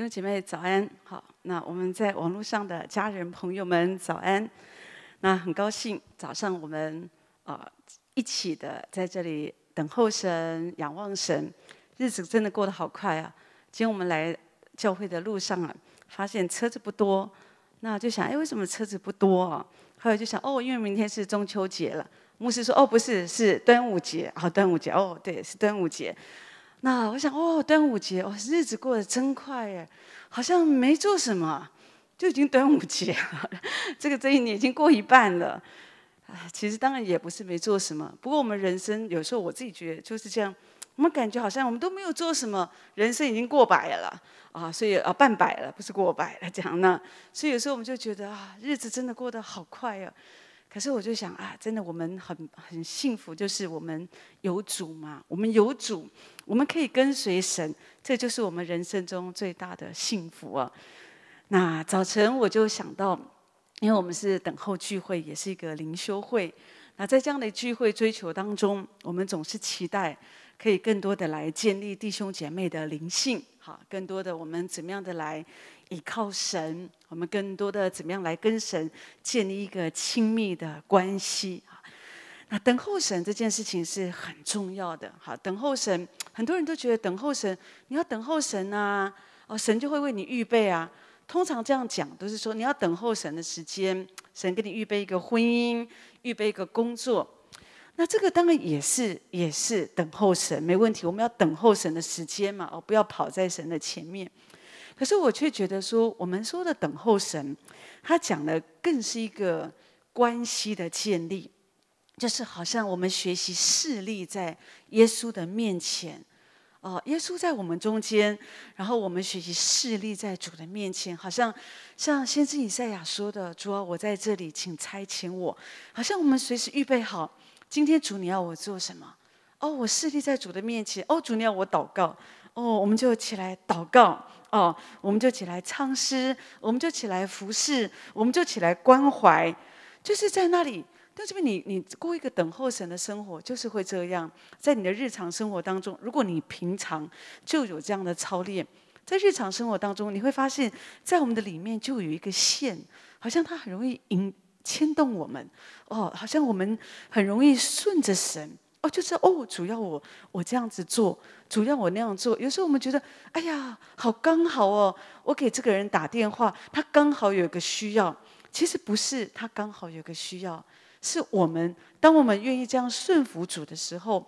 兄姐妹早安，好，那我们在网络上的家人朋友们早安。那很高兴早上我们啊一起的在这里等候神、仰望神，日子真的过得好快啊！今天我们来教会的路上啊，发现车子不多，那就想哎为什么车子不多啊？后来就想哦因为明天是中秋节了。牧师说哦不是是端午节好，端午节哦对是端午节。那我想，哦，端午节，哦，日子过得真快耶，好像没做什么，就已经端午节了。这个这一年已经过一半了。其实当然也不是没做什么，不过我们人生有时候我自己觉得就是这样，我们感觉好像我们都没有做什么，人生已经过百了啊，所以啊，半百了，不是过百了这样呢。所以有时候我们就觉得啊，日子真的过得好快呀。可是我就想啊，真的我们很很幸福，就是我们有主嘛，我们有主。我们可以跟随神，这就是我们人生中最大的幸福啊！那早晨我就想到，因为我们是等候聚会，也是一个灵修会。那在这样的聚会追求当中，我们总是期待可以更多的来建立弟兄姐妹的灵性，好，更多的我们怎么样的来依靠神，我们更多的怎么样来跟神建立一个亲密的关系。那等候神这件事情是很重要的。好，等候神，很多人都觉得等候神，你要等候神啊，哦，神就会为你预备啊。通常这样讲都是说，你要等候神的时间，神给你预备一个婚姻，预备一个工作。那这个当然也是，也是等候神，没问题。我们要等候神的时间嘛，哦，不要跑在神的前面。可是我却觉得说，我们说的等候神，他讲的更是一个关系的建立。就是好像我们学习势力在耶稣的面前哦，耶稣在我们中间，然后我们学习势力在主的面前，好像像先知以赛亚说的：“主啊，我在这里，请差遣我。”好像我们随时预备好，今天主你要我做什么？哦，我势力在主的面前。哦，主你要我祷告，哦，我们就起来祷告。哦，我们就起来唱诗，我们就起来服侍，我们就起来关怀，就是在那里。就是你，你过一个等候神的生活，就是会这样。在你的日常生活当中，如果你平常就有这样的操练，在日常生活当中，你会发现，在我们的里面就有一个线，好像它很容易引牵动我们。哦，好像我们很容易顺着神。哦，就是哦，主要我我这样子做，主要我那样做。有时候我们觉得，哎呀，好刚好哦，我给这个人打电话，他刚好有个需要。其实不是，他刚好有个需要。是我们，当我们愿意这样顺服主的时候，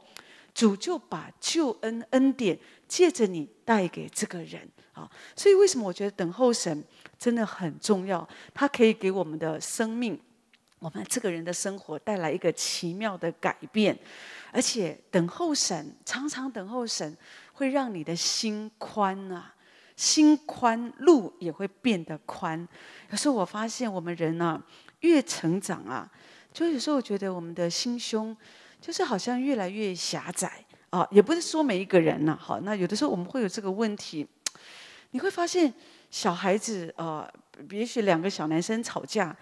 主就把救恩恩典借着你带给这个人啊。所以为什么我觉得等候神真的很重要？他可以给我们的生命，我们这个人的生活带来一个奇妙的改变。而且等候神，常常等候神，会让你的心宽啊，心宽路也会变得宽。可是我发现我们人啊，越成长啊。就有时候我觉得我们的心胸，就是好像越来越狭窄啊，也不是说每一个人呐，好，那有的时候我们会有这个问题，你会发现小孩子啊，也许两个小男生吵架，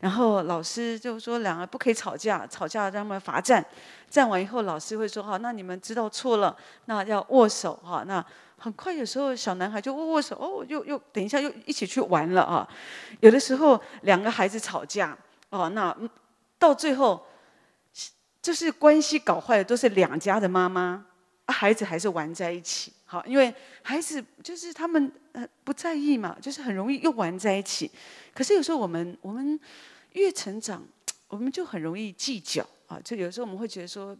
然后老师就说两个不可以吵架，吵架让他们罚站，站完以后老师会说哈，那你们知道错了，那要握手哈，那很快有时候小男孩就握握手哦，又又等一下又一起去玩了啊，有的时候两个孩子吵架哦，那。到最后，就是关系搞坏的都是两家的妈妈，孩子还是玩在一起，好，因为孩子就是他们呃不在意嘛，就是很容易又玩在一起。可是有时候我们我们越成长，我们就很容易计较啊，就有时候我们会觉得说。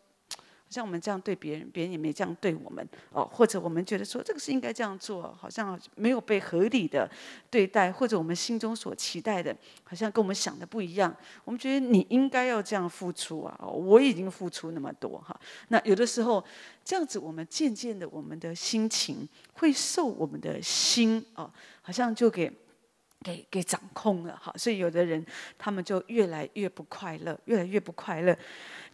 像我们这样对别人，别人也没这样对我们哦。或者我们觉得说这个是应该这样做，好像没有被合理的对待，或者我们心中所期待的，好像跟我们想的不一样。我们觉得你应该要这样付出啊！哦，我已经付出那么多哈。那有的时候这样子，我们渐渐的，我们的心情会受我们的心哦，好像就给。给给掌控了，哈，所以有的人他们就越来越不快乐，越来越不快乐。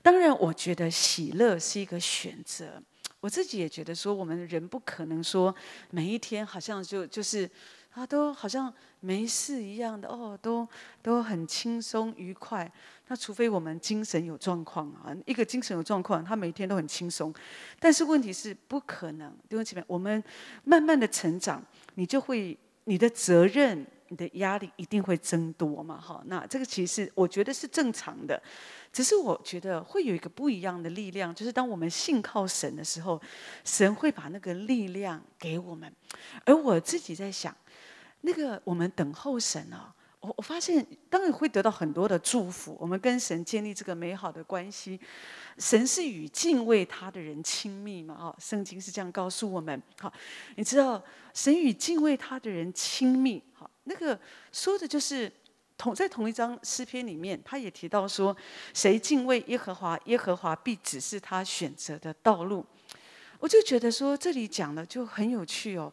当然，我觉得喜乐是一个选择。我自己也觉得说，我们人不可能说每一天好像就就是啊，都好像没事一样的哦，都都很轻松愉快。那除非我们精神有状况啊，一个精神有状况，他每天都很轻松。但是问题是不可能。兄姐妹，我们慢慢的成长，你就会你的责任。你的压力一定会增多嘛？哈，那这个其实我觉得是正常的，只是我觉得会有一个不一样的力量，就是当我们信靠神的时候，神会把那个力量给我们。而我自己在想，那个我们等候神啊，我我发现当然会得到很多的祝福。我们跟神建立这个美好的关系，神是与敬畏他的人亲密嘛？哈，圣经是这样告诉我们。好，你知道神与敬畏他的人亲密。好。那个说的就是同在同一张诗篇里面，他也提到说，谁敬畏耶和华，耶和华必指示他选择的道路。我就觉得说，这里讲的就很有趣哦。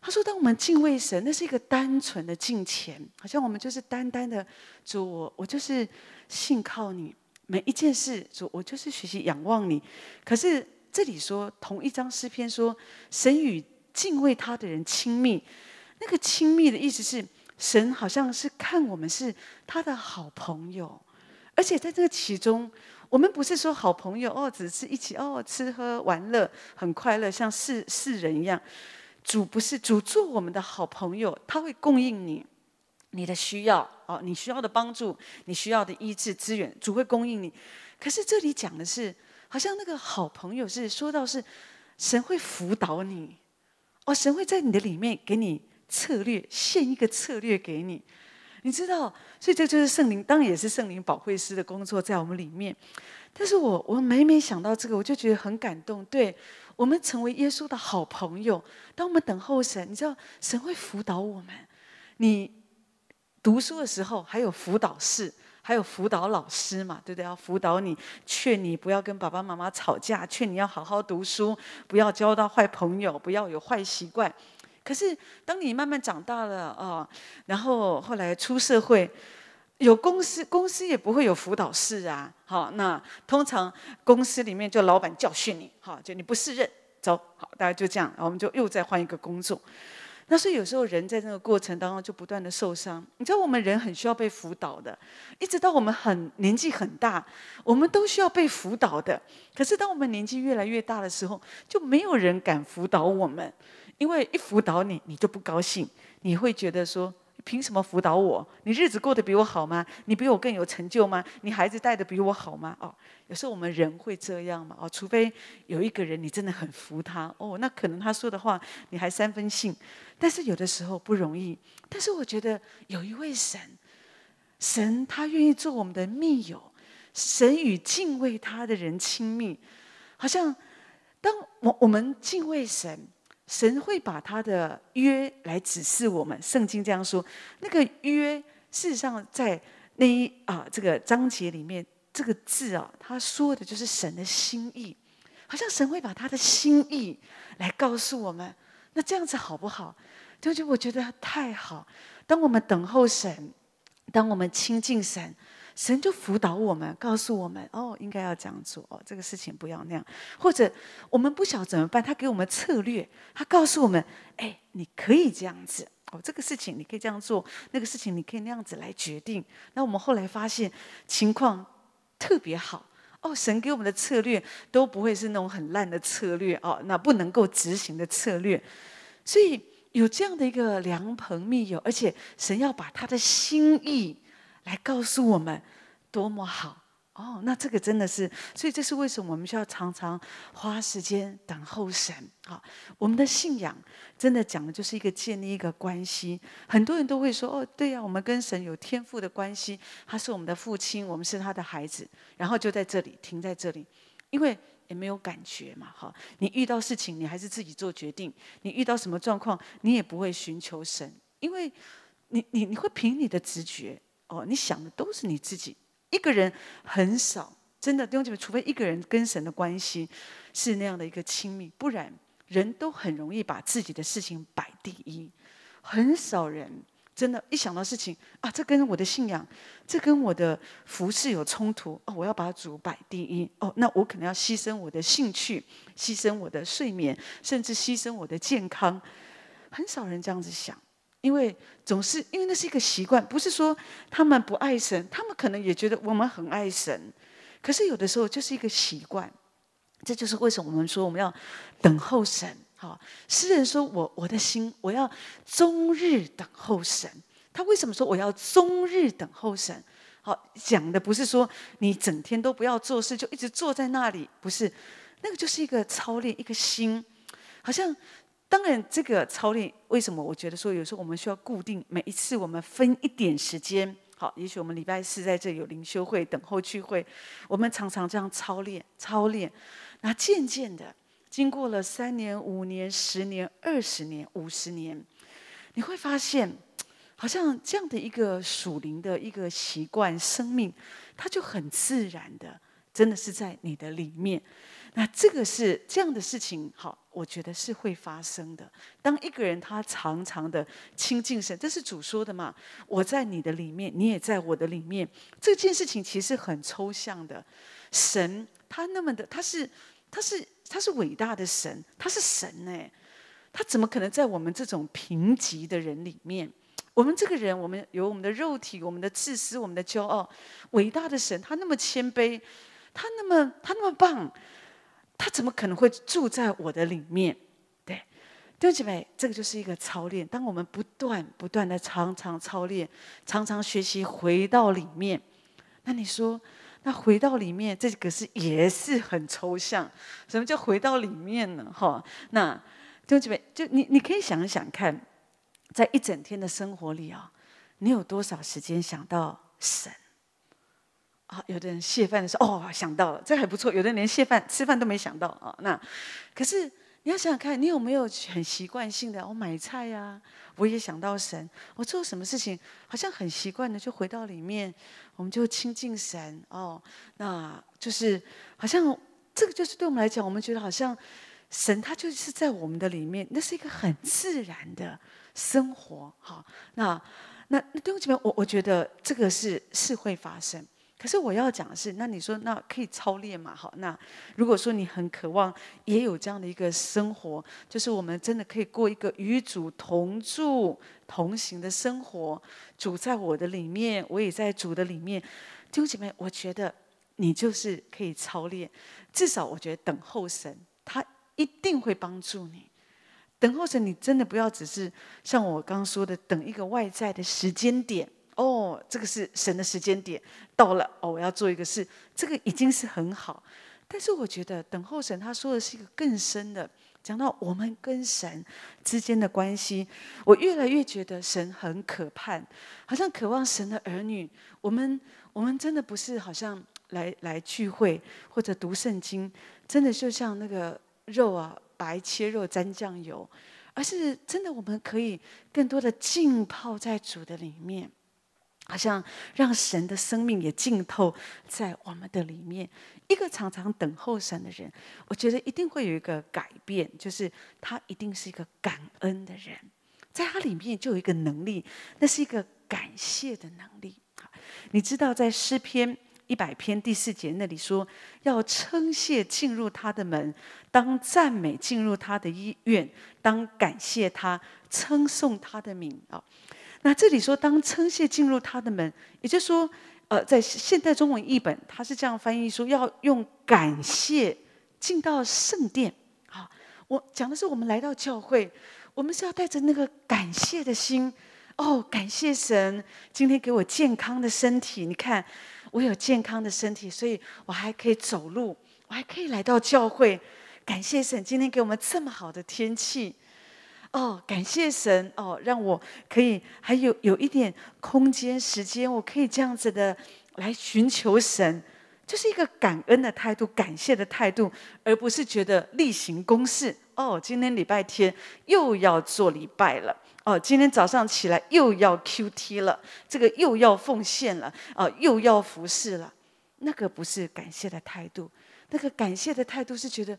他说，当我们敬畏神，那是一个单纯的敬虔，好像我们就是单单的主，我我就是信靠你，每一件事主我就是学习仰望你。可是这里说，同一张诗篇说，神与敬畏他的人亲密。那个亲密的意思是，神好像是看我们是他的好朋友，而且在这个其中，我们不是说好朋友哦，只是一起哦吃喝玩乐，很快乐，像世世人一样。主不是主，做我们的好朋友，他会供应你你的需要哦，你需要的帮助，你需要的医治资源，主会供应你。可是这里讲的是，好像那个好朋友是说到是，神会辅导你哦，神会在你的里面给你。策略，献一个策略给你，你知道，所以这就是圣灵，当然也是圣灵保惠师的工作在我们里面。但是我，我每每想到这个，我就觉得很感动。对我们成为耶稣的好朋友，当我们等候神，你知道，神会辅导我们。你读书的时候，还有辅导室，还有辅导老师嘛，对不对？要辅导你，劝你不要跟爸爸妈妈吵架，劝你要好好读书，不要交到坏朋友，不要有坏习惯。可是，当你慢慢长大了哦，然后后来出社会，有公司，公司也不会有辅导室啊。好，那通常公司里面就老板教训你，好，就你不适任，走，好，大家就这样，我们就又再换一个工作。那所以有时候人在这个过程当中就不断的受伤。你知道，我们人很需要被辅导的，一直到我们很年纪很大，我们都需要被辅导的。可是，当我们年纪越来越大的时候，就没有人敢辅导我们。因为一辅导你，你就不高兴，你会觉得说：凭什么辅导我？你日子过得比我好吗？你比我更有成就吗？你孩子带的比我好吗？哦，有时候我们人会这样嘛。哦，除非有一个人你真的很服他哦，那可能他说的话你还三分信。但是有的时候不容易。但是我觉得有一位神，神他愿意做我们的密友，神与敬畏他的人亲密，好像当我我们敬畏神。神会把他的约来指示我们，圣经这样说。那个约事实上在那一啊这个章节里面，这个字啊，他说的就是神的心意，好像神会把他的心意来告诉我们。那这样子好不好？就就我觉得太好。当我们等候神，当我们亲近神。神就辅导我们，告诉我们哦，应该要这样做哦，这个事情不要那样。或者我们不晓得怎么办，他给我们策略，他告诉我们，哎，你可以这样子哦，这个事情你可以这样做，那个事情你可以那样子来决定。那我们后来发现情况特别好哦，神给我们的策略都不会是那种很烂的策略哦，那不能够执行的策略。所以有这样的一个良朋密友，而且神要把他的心意。来告诉我们多么好哦！那这个真的是，所以这是为什么我们需要常常花时间等候神啊！我们的信仰真的讲的就是一个建立一个关系。很多人都会说：“哦，对呀，我们跟神有天赋的关系，他是我们的父亲，我们是他的孩子。”然后就在这里停在这里，因为也没有感觉嘛。哈！你遇到事情，你还是自己做决定；你遇到什么状况，你也不会寻求神，因为你你你会凭你的直觉。哦，你想的都是你自己。一个人很少，真的弟兄姐妹，除非一个人跟神的关系是那样的一个亲密，不然人都很容易把自己的事情摆第一。很少人真的，一想到事情啊，这跟我的信仰，这跟我的服饰有冲突哦，我要把主摆第一哦，那我可能要牺牲我的兴趣，牺牲我的睡眠，甚至牺牲我的健康。很少人这样子想。因为总是因为那是一个习惯，不是说他们不爱神，他们可能也觉得我们很爱神，可是有的时候就是一个习惯，这就是为什么我们说我们要等候神。好，诗人说我我的心，我要终日等候神。他为什么说我要终日等候神？好，讲的不是说你整天都不要做事，就一直坐在那里，不是，那个就是一个操练一个心，好像。当然，这个操练为什么？我觉得说，有时候我们需要固定每一次，我们分一点时间。好，也许我们礼拜四在这有灵修会、等候聚会，我们常常这样操练、操练。那渐渐的，经过了三年、五年、十年、二十年、五十年，你会发现，好像这样的一个属灵的一个习惯、生命，它就很自然的，真的是在你的里面。那这个是这样的事情，好。我觉得是会发生的。当一个人他常常的亲近神，这是主说的嘛？我在你的里面，你也在我的里面。这件事情其实很抽象的。神他那么的，他是他是他是伟大的神，他是神哎，他怎么可能在我们这种贫瘠的人里面？我们这个人，我们有我们的肉体，我们的自私，我们的骄傲。伟大的神，他那么谦卑，他那么他那么棒。他怎么可能会住在我的里面？对，弟兄姐妹，这个就是一个操练。当我们不断、不断的、常常操练，常常学习回到里面，那你说，那回到里面，这个是也是很抽象。什么叫回到里面呢？哈，那弟兄姐妹，就你，你可以想一想看，在一整天的生活里啊，你有多少时间想到神？啊，有的人谢饭的时候，哦，想到了，这还不错。有的人连谢饭、吃饭都没想到啊。那，可是你要想想看，你有没有很习惯性的，我买菜呀，我也想到神。我做什么事情，好像很习惯的就回到里面，我们就亲近神。哦，那就是好像这个就是对我们来讲，我们觉得好像神他就是在我们的里面，那是一个很自然的生活。哈，那那那，对不起，边，我我觉得这个是是会发生。可是我要讲的是，那你说那可以操练嘛？好，那如果说你很渴望，也有这样的一个生活，就是我们真的可以过一个与主同住同行的生活，主在我的里面，我也在主的里面。弟兄姐妹，我觉得你就是可以操练，至少我觉得等候神，他一定会帮助你。等候神，你真的不要只是像我刚说的等一个外在的时间点。哦，这个是神的时间点到了哦，我要做一个事，这个已经是很好。但是我觉得等候神，他说的是一个更深的，讲到我们跟神之间的关系，我越来越觉得神很可盼，好像渴望神的儿女。我们我们真的不是好像来来聚会或者读圣经，真的就像那个肉啊，白切肉沾酱油，而是真的我们可以更多的浸泡在主的里面。好像让神的生命也浸透在我们的里面。一个常常等候神的人，我觉得一定会有一个改变，就是他一定是一个感恩的人，在他里面就有一个能力，那是一个感谢的能力。你知道，在诗篇一百篇第四节那里说，要称谢进入他的门，当赞美进入他的医院，当感谢他，称颂他的名啊。那这里说，当称谢进入他的门，也就是说，呃，在现代中文译本，他是这样翻译说，要用感谢进到圣殿。好，我讲的是我们来到教会，我们是要带着那个感谢的心。哦，感谢神，今天给我健康的身体。你看，我有健康的身体，所以我还可以走路，我还可以来到教会。感谢神，今天给我们这么好的天气。哦，感谢神哦，让我可以还有有一点空间时间，我可以这样子的来寻求神，就是一个感恩的态度，感谢的态度，而不是觉得例行公事。哦，今天礼拜天又要做礼拜了，哦，今天早上起来又要 QT 了，这个又要奉献了，哦，又要服侍了，那个不是感谢的态度，那个感谢的态度是觉得。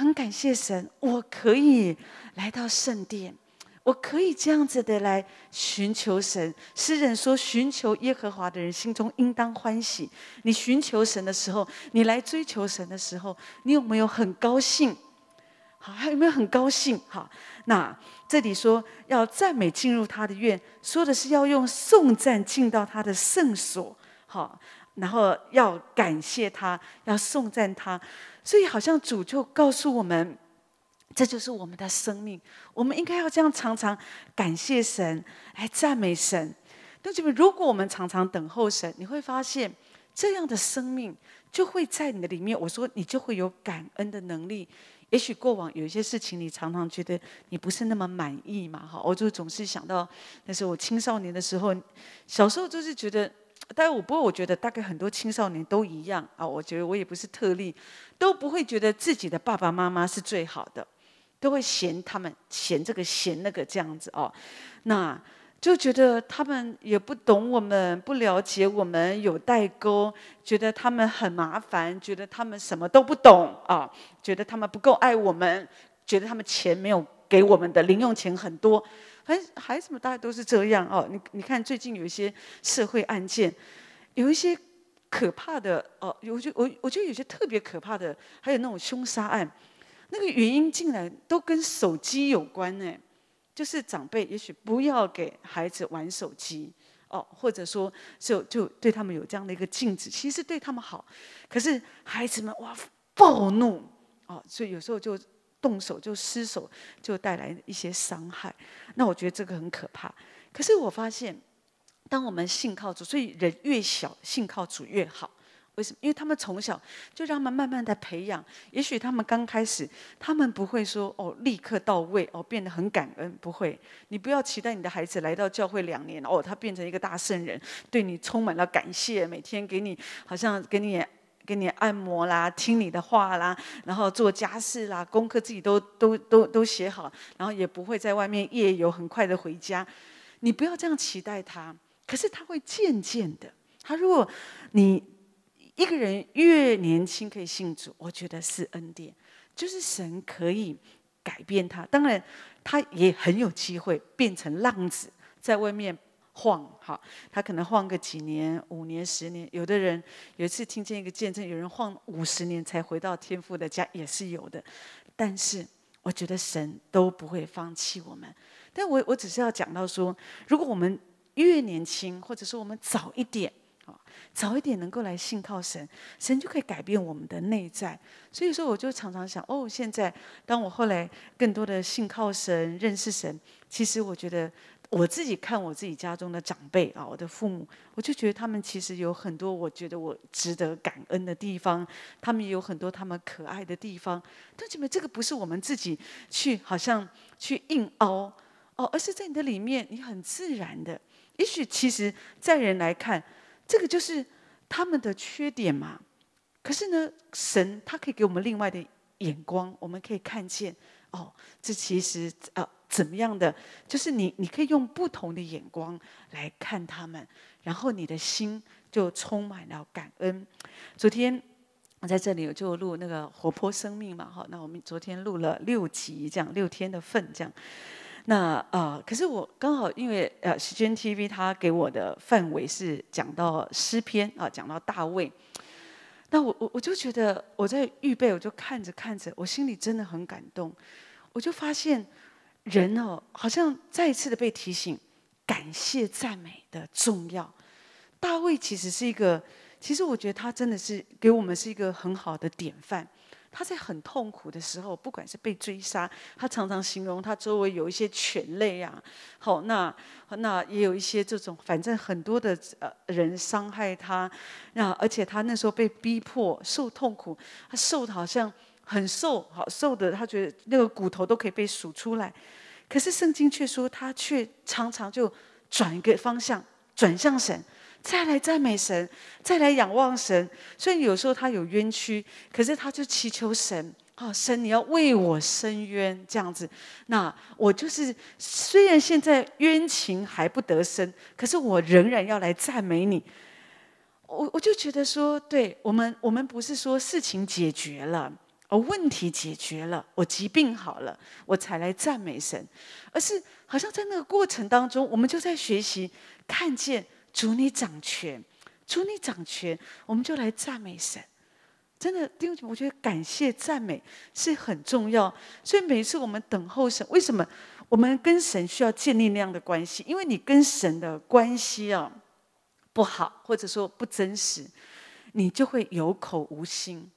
很感谢神，我可以来到圣殿，我可以这样子的来寻求神。诗人说：“寻求耶和华的人心中应当欢喜。”你寻求神的时候，你来追求神的时候，你有没有很高兴？好，有没有很高兴？好，那这里说要赞美进入他的院，说的是要用颂赞进到他的圣所。好，然后要感谢他，要颂赞他。所以，好像主就告诉我们，这就是我们的生命。我们应该要这样常常感谢神，来赞美神。弟兄们，如果我们常常等候神，你会发现这样的生命就会在你的里面。我说，你就会有感恩的能力。也许过往有一些事情，你常常觉得你不是那么满意嘛，哈，我就总是想到那时候我青少年的时候，小时候就是觉得。但我不过我觉得大概很多青少年都一样啊，我觉得我也不是特例，都不会觉得自己的爸爸妈妈是最好的，都会嫌他们嫌这个嫌那个这样子哦，那就觉得他们也不懂我们，不了解我们有代沟，觉得他们很麻烦，觉得他们什么都不懂啊，觉得他们不够爱我们，觉得他们钱没有给我们的零用钱很多。孩孩子们大家都是这样哦。你你看，最近有一些社会案件，有一些可怕的哦。有就我，我觉得有些特别可怕的，还有那种凶杀案，那个原因竟然都跟手机有关呢。就是长辈也许不要给孩子玩手机哦，或者说就就对他们有这样的一个禁止，其实对他们好。可是孩子们哇暴怒哦，所以有时候就。动手就失手，就带来一些伤害。那我觉得这个很可怕。可是我发现，当我们信靠主，所以人越小信靠主越好。为什么？因为他们从小就让他们慢慢的培养。也许他们刚开始，他们不会说“哦，立刻到位哦，变得很感恩”。不会，你不要期待你的孩子来到教会两年哦，他变成一个大圣人，对你充满了感谢，每天给你好像给你。给你按摩啦，听你的话啦，然后做家事啦，功课自己都都都都写好，然后也不会在外面夜游，很快的回家。你不要这样期待他，可是他会渐渐的。他如果你一个人越年轻可以信主，我觉得是恩典，就是神可以改变他。当然，他也很有机会变成浪子，在外面。晃哈，他可能晃个几年、五年、十年。有的人有一次听见一个见证，有人晃五十年才回到天父的家也是有的。但是我觉得神都不会放弃我们。但我我只是要讲到说，如果我们越年轻，或者说我们早一点啊，早一点能够来信靠神，神就可以改变我们的内在。所以说，我就常常想，哦，现在当我后来更多的信靠神、认识神，其实我觉得。我自己看我自己家中的长辈啊，我的父母，我就觉得他们其实有很多我觉得我值得感恩的地方，他们也有很多他们可爱的地方。但姐妹，这个不是我们自己去好像去硬凹哦，而是在你的里面，你很自然的。也许其实，在人来看，这个就是他们的缺点嘛。可是呢，神他可以给我们另外的眼光，我们可以看见哦，这其实啊。怎么样的？就是你，你可以用不同的眼光来看他们，然后你的心就充满了感恩。昨天我在这里，我就录那个活泼生命嘛，哈，那我们昨天录了六集，样六天的份，样。那啊，可是我刚好因为呃，时间 TV 它给我的范围是讲到诗篇啊，讲到大卫。那我我我就觉得我在预备，我就看着看着，我心里真的很感动，我就发现。人哦，好像再一次的被提醒，感谢赞美的重要。大卫其实是一个，其实我觉得他真的是给我们是一个很好的典范。他在很痛苦的时候，不管是被追杀，他常常形容他周围有一些犬类啊，好那那也有一些这种，反正很多的呃人伤害他，那而且他那时候被逼迫受痛苦，他受的好像。很瘦，好瘦的，他觉得那个骨头都可以被数出来。可是圣经却说，他却常常就转一个方向，转向神，再来赞美神，再来仰望神。所以有时候他有冤屈，可是他就祈求神，啊，神你要为我伸冤，这样子。那我就是虽然现在冤情还不得伸，可是我仍然要来赞美你。我我就觉得说，对我们，我们不是说事情解决了。而问题解决了，我疾病好了，我才来赞美神，而是好像在那个过程当中，我们就在学习看见主你掌权，主你掌权，我们就来赞美神。真的，因五我觉得感谢赞美是很重要，所以每次我们等候神，为什么我们跟神需要建立那样的关系？因为你跟神的关系啊不好，或者说不真实，你就会有口无心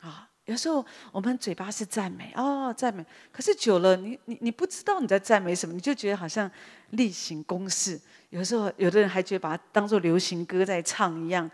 啊。有时候我们嘴巴是赞美哦，赞美。可是久了，你你你不知道你在赞美什么，你就觉得好像例行公事。有时候有的人还觉得把它当做流行歌在唱一样，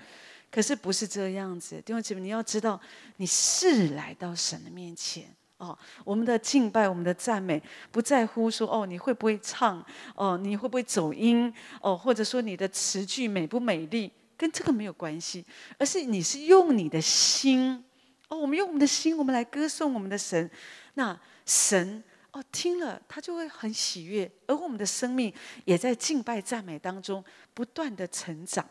可是不是这样子。弟兄姐妹，你要知道，你是来到神的面前哦。我们的敬拜，我们的赞美，不在乎说哦，你会不会唱哦，你会不会走音哦，或者说你的词句美不美丽，跟这个没有关系。而是你是用你的心。哦，我们用我们的心，我们来歌颂我们的神，那神哦听了，他就会很喜悦，而我们的生命也在敬拜赞美当中不断的成长。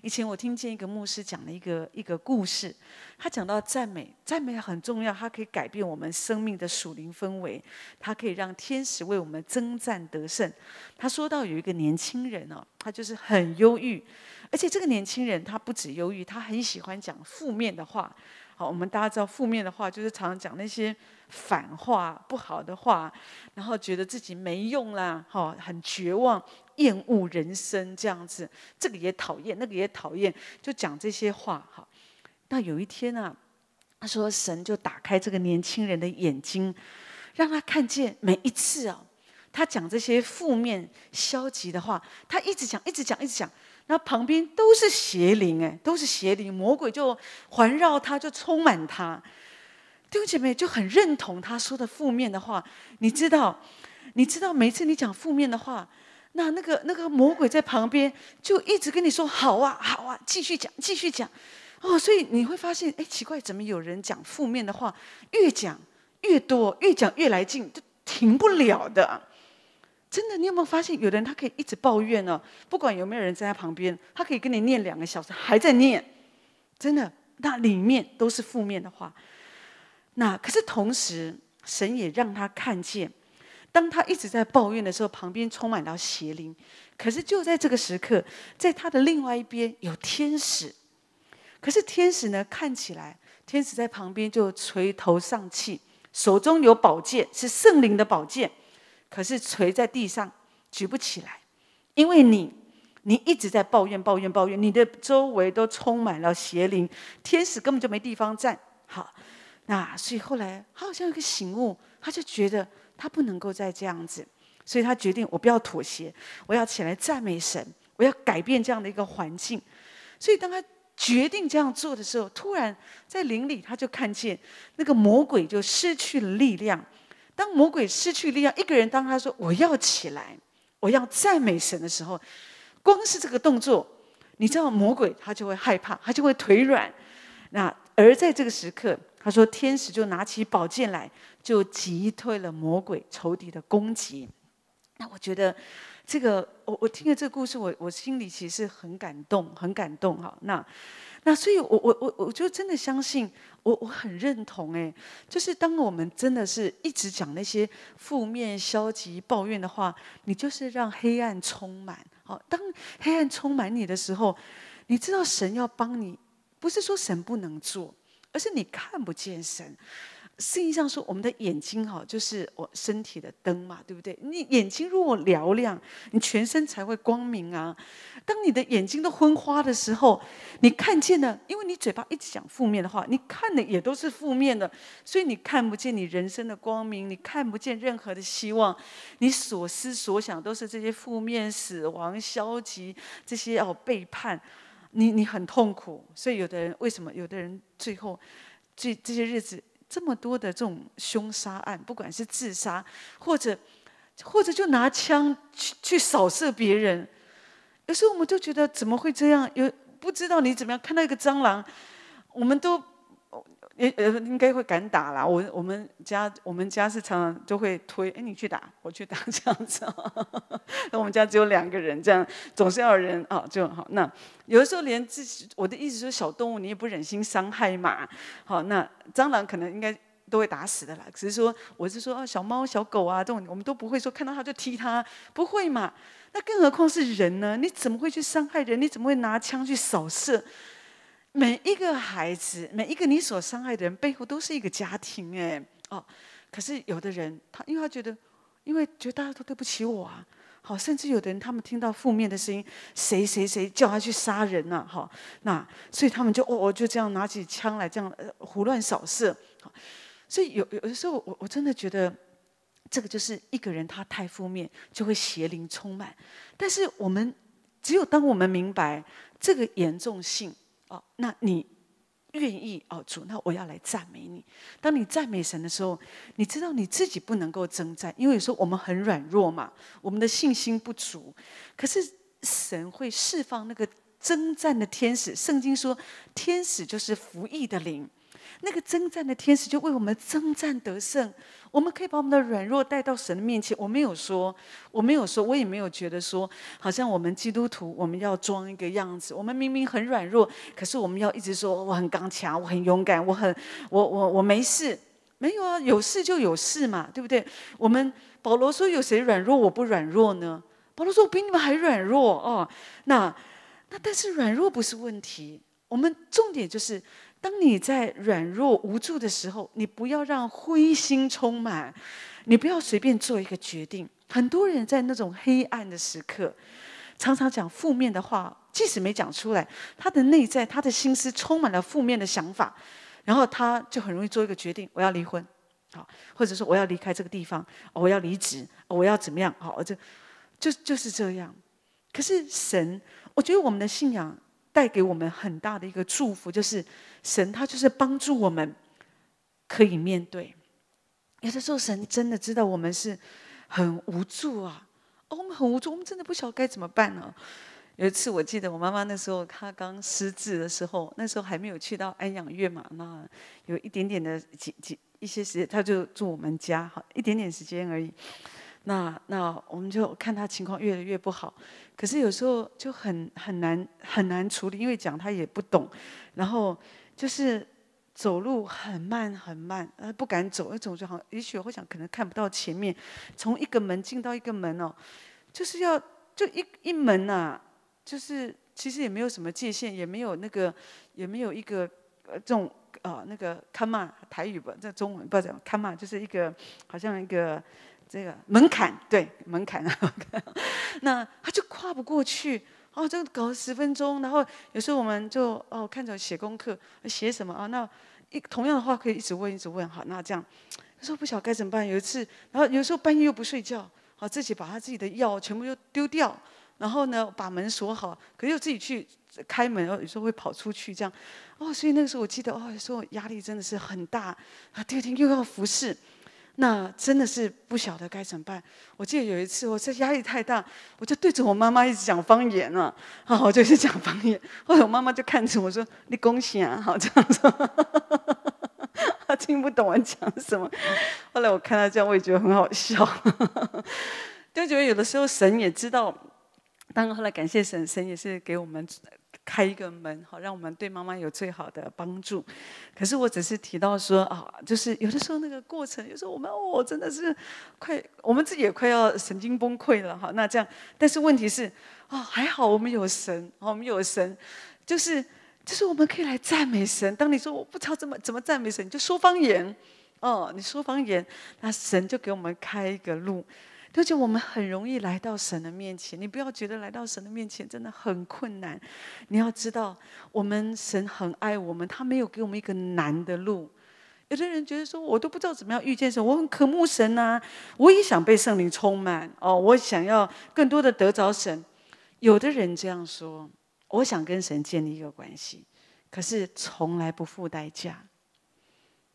以前我听见一个牧师讲了一个一个故事，他讲到赞美，赞美很重要，它可以改变我们生命的属灵氛围，它可以让天使为我们征战得胜。他说到有一个年轻人哦，他就是很忧郁，而且这个年轻人他不止忧郁，他很喜欢讲负面的话。好，我们大家知道，负面的话就是常常讲那些反话、不好的话，然后觉得自己没用啦，哈，很绝望，厌恶人生这样子，这个也讨厌，那个也讨厌，就讲这些话。哈，那有一天呢，他说神就打开这个年轻人的眼睛，让他看见每一次啊，他讲这些负面消极的话，他一直讲，一直讲，一直讲。那旁边都是邪灵，哎，都是邪灵，魔鬼就环绕他，就充满他。弟兄姐妹就很认同他说的负面的话，你知道，你知道，每次你讲负面的话，那那个那个魔鬼在旁边就一直跟你说：“好啊，好啊，继续讲，继续讲。”哦，所以你会发现，哎，奇怪，怎么有人讲负面的话，越讲越多，越讲越来劲，就停不了的。真的，你有没有发现，有的人他可以一直抱怨呢？不管有没有人在他旁边，他可以跟你念两个小时，还在念。真的，那里面都是负面的话。那可是同时，神也让他看见，当他一直在抱怨的时候，旁边充满了邪灵。可是就在这个时刻，在他的另外一边有天使。可是天使呢，看起来天使在旁边就垂头丧气，手中有宝剑，是圣灵的宝剑。可是垂在地上，举不起来，因为你，你一直在抱怨，抱怨，抱怨，你的周围都充满了邪灵，天使根本就没地方站。好，那所以后来他好像有个醒悟，他就觉得他不能够再这样子，所以他决定我不要妥协，我要起来赞美神，我要改变这样的一个环境。所以当他决定这样做的时候，突然在林里他就看见那个魔鬼就失去了力量。当魔鬼失去力量，一个人当他说“我要起来，我要赞美神”的时候，光是这个动作，你知道魔鬼他就会害怕，他就会腿软。那而在这个时刻，他说天使就拿起宝剑来，就击退了魔鬼仇敌的攻击。那我觉得这个，我我听了这个故事，我我心里其实很感动，很感动哈。那。那所以，我我我我就真的相信，我我很认同哎，就是当我们真的是一直讲那些负面、消极、抱怨的话，你就是让黑暗充满。好，当黑暗充满你的时候，你知道神要帮你，不是说神不能做，而是你看不见神。实际上说，我们的眼睛哈，就是我身体的灯嘛，对不对？你眼睛如果嘹亮，你全身才会光明啊。当你的眼睛都昏花的时候，你看见的，因为你嘴巴一直讲负面的话，你看的也都是负面的，所以你看不见你人生的光明，你看不见任何的希望。你所思所想都是这些负面、死亡、消极这些哦，背叛。你你很痛苦，所以有的人为什么？有的人最后这这些日子。这么多的这种凶杀案，不管是自杀，或者，或者就拿枪去去扫射别人，有时候我们就觉得怎么会这样？有不知道你怎么样看到一个蟑螂，我们都。哎呃，应该会敢打啦。我我们家我们家是常常都会推，哎，你去打，我去打这样子。那我们家只有两个人，这样总是要人啊就好。那有的时候连自己，我的意思是小动物你也不忍心伤害嘛。好，那蟑螂可能应该都会打死的啦。只是说我是说啊，小猫小狗啊这种我们都不会说看到它就踢它，不会嘛。那更何况是人呢？你怎么会去伤害人？你怎么会拿枪去扫射？每一个孩子，每一个你所伤害的人背后都是一个家庭，哎哦。可是有的人，他因为他觉得，因为觉得大家都对不起我啊，好，甚至有的人他们听到负面的声音，谁谁谁叫他去杀人呢？好，那所以他们就哦哦就这样拿起枪来这样呃胡乱扫射。所以有有的时候，我我真的觉得，这个就是一个人他太负面就会邪灵充满。但是我们只有当我们明白这个严重性。那你愿意哦，主，那我要来赞美你。当你赞美神的时候，你知道你自己不能够征战，因为有时候我们很软弱嘛，我们的信心不足。可是神会释放那个征战的天使。圣经说，天使就是服役的灵。那个征战的天使就为我们征战得胜，我们可以把我们的软弱带到神的面前。我没有说，我没有说，我也没有觉得说，好像我们基督徒我们要装一个样子。我们明明很软弱，可是我们要一直说我很刚强，我很勇敢，我很我我我没事。没有啊，有事就有事嘛，对不对？我们保罗说：“有谁软弱我不软弱呢？”保罗说：“我比你们还软弱哦。”那那但是软弱不是问题，我们重点就是。当你在软弱无助的时候，你不要让灰心充满，你不要随便做一个决定。很多人在那种黑暗的时刻，常常讲负面的话，即使没讲出来，他的内在，他的心思充满了负面的想法，然后他就很容易做一个决定：我要离婚，好，或者说我要离开这个地方，我要离职，我要怎么样？好，我就就就是这样。可是神，我觉得我们的信仰。带给我们很大的一个祝福，就是神他就是帮助我们可以面对。有的时候神真的知道我们是很无助啊，哦，我们很无助，我们真的不晓得该怎么办呢。有一次我记得我妈妈那时候她刚失智的时候，那时候还没有去到安养院嘛，那有一点点的几几一些时，她就住我们家，好一点点时间而已。那那我们就看他情况越来越不好，可是有时候就很很难很难处理，因为讲他也不懂，然后就是走路很慢很慢，呃不敢走，一走就好，也许会想可能看不到前面，从一个门进到一个门哦，就是要就一一门呐，就是其实也没有什么界限，也没有那个也没有一个呃这种呃那个 come 台语吧，这中文不知道怎么 come 就是一个好像一个。这个门槛，对门槛啊，那他就跨不过去，哦，就搞了十分钟，然后有时候我们就哦看着写功课，写什么啊？那一同样的话可以一直问，一直问，好，那这样，他说不晓该怎么办。有一次，然后有时候半夜又不睡觉，好自己把他自己的药全部又丢掉，然后呢把门锁好，可又自己去开门，然后有时候会跑出去这样，哦，所以那个时候我记得哦，有候压力真的是很大，啊，第二天又要服侍，那真的是不晓得该怎么办。我记得有一次，我这压力太大，我就对着我妈妈一直讲方言啊，啊，我就一直讲方言。后来我妈妈就看着我说：“你恭喜啊！”好，这样子。”她听不懂我讲什么。后来我看到这样，我也觉得很好笑，就 觉得有的时候神也知道。当然，后来感谢神，神也是给我们开一个门，好让我们对妈妈有最好的帮助。可是我只是提到说啊，就是有的时候那个过程，有时候我们哦真的是快，我们自己也快要神经崩溃了哈。那这样，但是问题是啊，还好我们有神，我们有神，就是就是我们可以来赞美神。当你说我不知道怎么怎么赞美神，你就说方言哦，你说方言，那神就给我们开一个路。而且我们很容易来到神的面前，你不要觉得来到神的面前真的很困难。你要知道，我们神很爱我们，他没有给我们一个难的路。有的人觉得说，我都不知道怎么样遇见神，我很渴慕神啊，我也想被圣灵充满哦，我想要更多的得着神。有的人这样说，我想跟神建立一个关系，可是从来不付代价。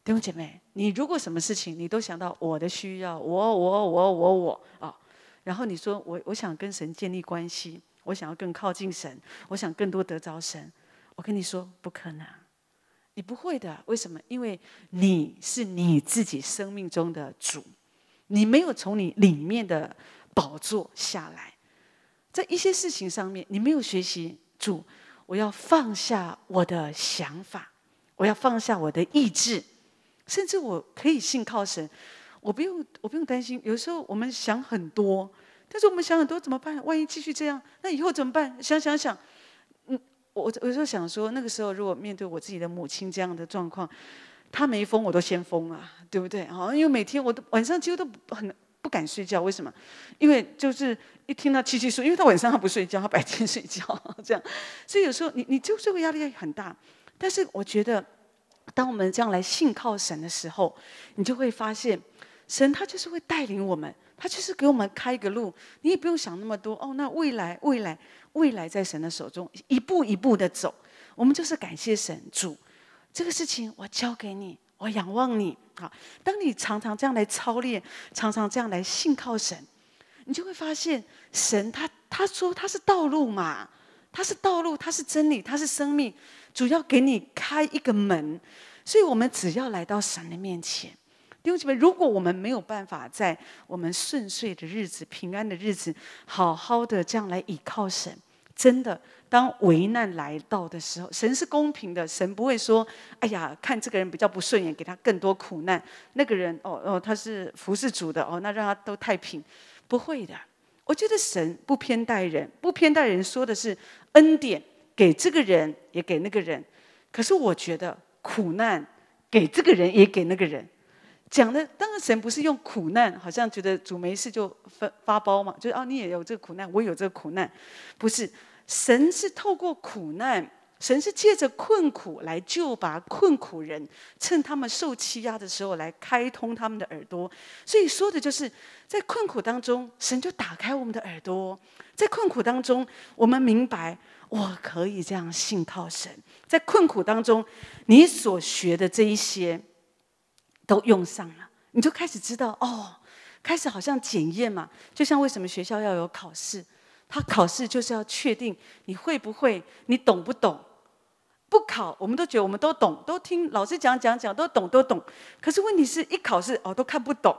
弟兄姐妹，你如果什么事情你都想到我的需要，我我我我我啊，然后你说我我想跟神建立关系，我想要更靠近神，我想更多得着神，我跟你说不可能，你不会的。为什么？因为你是你自己生命中的主，你没有从你里面的宝座下来，在一些事情上面，你没有学习主，我要放下我的想法，我要放下我的意志。甚至我可以信靠神，我不用我不用担心。有时候我们想很多，但是我们想很多怎么办？万一继续这样，那以后怎么办？想想想，嗯，我有时候想说，那个时候如果面对我自己的母亲这样的状况，她没疯，我都先疯了，对不对？哦，因为每天我都晚上几乎都很不敢睡觉，为什么？因为就是一听到七七说，因为她晚上她不睡觉，她白天睡觉这样，所以有时候你你就这个压力很大。但是我觉得。当我们这样来信靠神的时候，你就会发现，神他就是会带领我们，他就是给我们开一个路。你也不用想那么多哦，那未来未来未来在神的手中，一步一步的走。我们就是感谢神主，这个事情我交给你，我仰望你好，当你常常这样来操练，常常这样来信靠神，你就会发现，神他他说他是道路嘛。它是道路，它是真理，它是生命，主要给你开一个门。所以，我们只要来到神的面前。弟兄姐妹，如果我们没有办法在我们顺遂的日子、平安的日子，好好的这样来倚靠神，真的，当危难来到的时候，神是公平的，神不会说：“哎呀，看这个人比较不顺眼，给他更多苦难。”那个人，哦哦，他是服侍主的，哦，那让他都太平，不会的。我觉得神不偏待人，不偏待人说的是恩典给这个人也给那个人，可是我觉得苦难给这个人也给那个人，讲的当然神不是用苦难，好像觉得主没事就发发包嘛，就是哦你也有这个苦难，我有这个苦难，不是神是透过苦难。神是借着困苦来救拔困苦人，趁他们受欺压的时候来开通他们的耳朵。所以说的就是，在困苦当中，神就打开我们的耳朵；在困苦当中，我们明白我可以这样信靠神。在困苦当中，你所学的这一些都用上了，你就开始知道哦，开始好像检验嘛。就像为什么学校要有考试？他考试就是要确定你会不会，你懂不懂？不考，我们都觉得我们都懂，都听老师讲讲讲，都懂都懂。可是问题是一考试哦，都看不懂。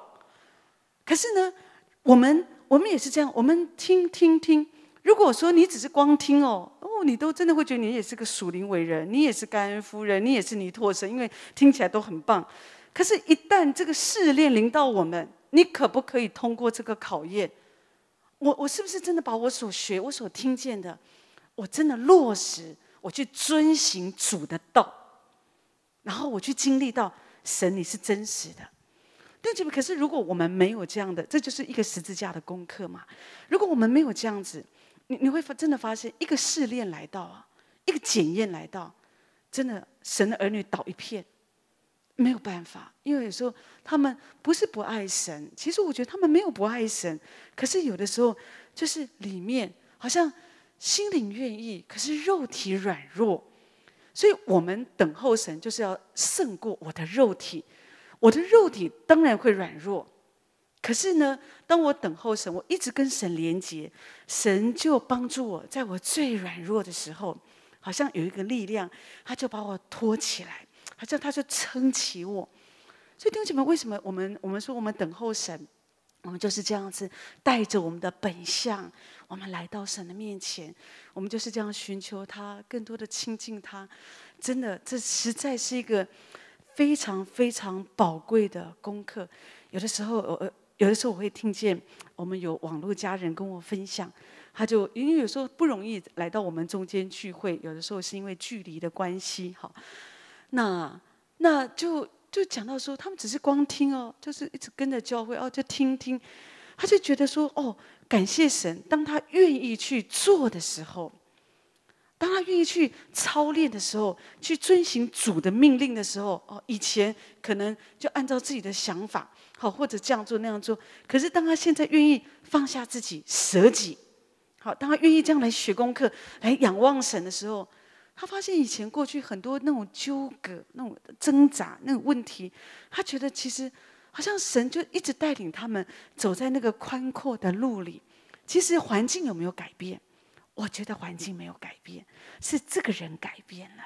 可是呢，我们我们也是这样，我们听听听。如果说你只是光听哦哦，你都真的会觉得你也是个属灵伟人，你也是甘恩夫人，你也是尼陀神，因为听起来都很棒。可是，一旦这个试炼临到我们，你可不可以通过这个考验？我我是不是真的把我所学、我所听见的，我真的落实？我去遵行主的道，然后我去经历到神你是真实的。但可是，如果我们没有这样的，这就是一个十字架的功课嘛。如果我们没有这样子，你你会真的发现一个试炼来到啊，一个检验来到，真的神的儿女倒一片，没有办法。因为有时候他们不是不爱神，其实我觉得他们没有不爱神，可是有的时候就是里面好像。心灵愿意，可是肉体软弱，所以我们等候神，就是要胜过我的肉体。我的肉体当然会软弱，可是呢，当我等候神，我一直跟神连接，神就帮助我，在我最软弱的时候，好像有一个力量，他就把我托起来，好像他就撑起我。所以弟兄姐妹，为什么我们我们说我们等候神，我们就是这样子带着我们的本相。我们来到神的面前，我们就是这样寻求他，更多的亲近他。真的，这实在是一个非常非常宝贵的功课。有的时候，我有的时候我会听见我们有网络家人跟我分享，他就因为候不容易来到我们中间聚会，有的时候是因为距离的关系。哈。那那就就讲到说，他们只是光听哦，就是一直跟着教会哦，就听听。他就觉得说：“哦，感谢神，当他愿意去做的时候，当他愿意去操练的时候，去遵循主的命令的时候，哦，以前可能就按照自己的想法，好或者这样做那样做。可是当他现在愿意放下自己，舍己，好，当他愿意这样来学功课，来仰望神的时候，他发现以前过去很多那种纠葛、那种挣扎、那种问题，他觉得其实。”好像神就一直带领他们走在那个宽阔的路里。其实环境有没有改变？我觉得环境没有改变，是这个人改变了。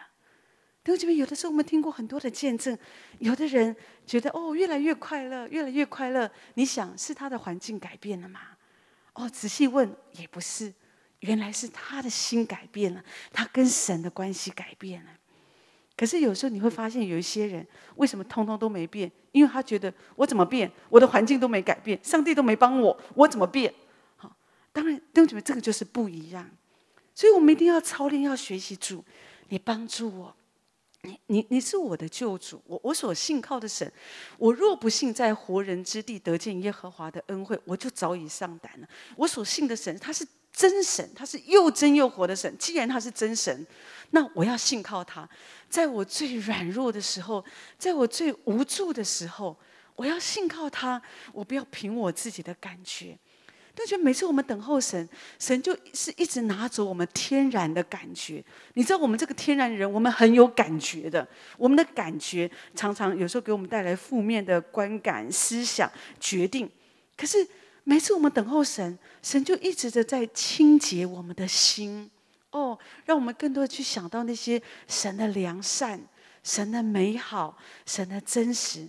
弟兄们，妹，有的时候我们听过很多的见证，有的人觉得哦，越来越快乐，越来越快乐。你想是他的环境改变了吗？哦，仔细问也不是，原来是他的心改变了，他跟神的关系改变了。可是有时候你会发现有一些人为什么通通都没变？因为他觉得我怎么变，我的环境都没改变，上帝都没帮我，我怎么变？好，当然弟兄姐妹，这个就是不一样。所以我们一定要操练，要学习主，你帮助我，你你你是我的救主，我我所信靠的神，我若不信在活人之地得见耶和华的恩惠，我就早已上胆了。我所信的神他是真神，他是又真又活的神。既然他是真神，那我要信靠他。在我最软弱的时候，在我最无助的时候，我要信靠他，我不要凭我自己的感觉。但是每次我们等候神，神就是一直拿走我们天然的感觉。你知道，我们这个天然人，我们很有感觉的，我们的感觉常常有时候给我们带来负面的观感、思想、决定。可是每次我们等候神，神就一直的在清洁我们的心。哦，让我们更多的去想到那些神的良善、神的美好、神的真实，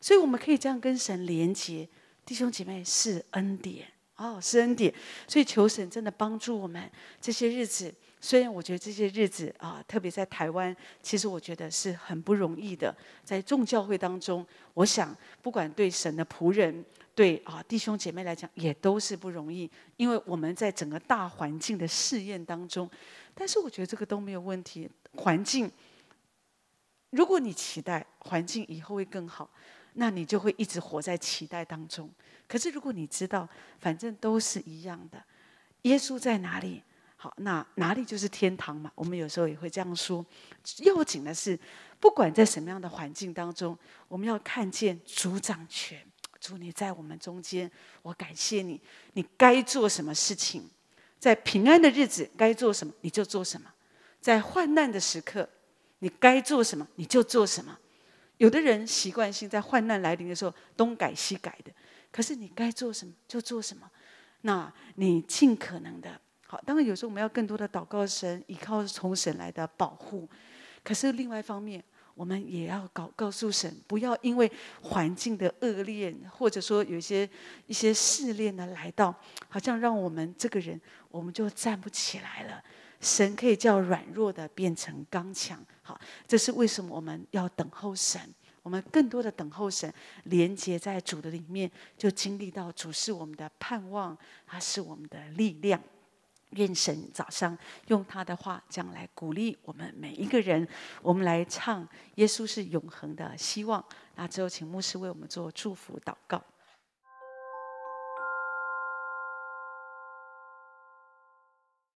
所以我们可以这样跟神连接。弟兄姐妹，是恩典哦，是恩典。所以求神真的帮助我们这些日子。虽然我觉得这些日子啊，特别在台湾，其实我觉得是很不容易的。在众教会当中，我想不管对神的仆人。对啊，弟兄姐妹来讲也都是不容易，因为我们在整个大环境的试验当中。但是我觉得这个都没有问题。环境，如果你期待环境以后会更好，那你就会一直活在期待当中。可是如果你知道，反正都是一样的，耶稣在哪里？好，那哪里就是天堂嘛。我们有时候也会这样说。要紧的是，不管在什么样的环境当中，我们要看见主掌权。主，你在我们中间，我感谢你。你该做什么事情，在平安的日子该做什么你就做什么；在患难的时刻，你该做什么你就做什么。有的人习惯性在患难来临的时候东改西改的，可是你该做什么就做什么。那你尽可能的好。当然，有时候我们要更多的祷告神，依靠从神来的保护。可是另外一方面，我们也要告告诉神，不要因为环境的恶劣，或者说有一些一些试炼的来到，好像让我们这个人我们就站不起来了。神可以叫软弱的变成刚强，好，这是为什么我们要等候神？我们更多的等候神，连接在主的里面，就经历到主是我们的盼望，他是我们的力量。愿神早上用他的话，样来鼓励我们每一个人。我们来唱《耶稣是永恒的希望》。那之后，请牧师为我们做祝福祷告。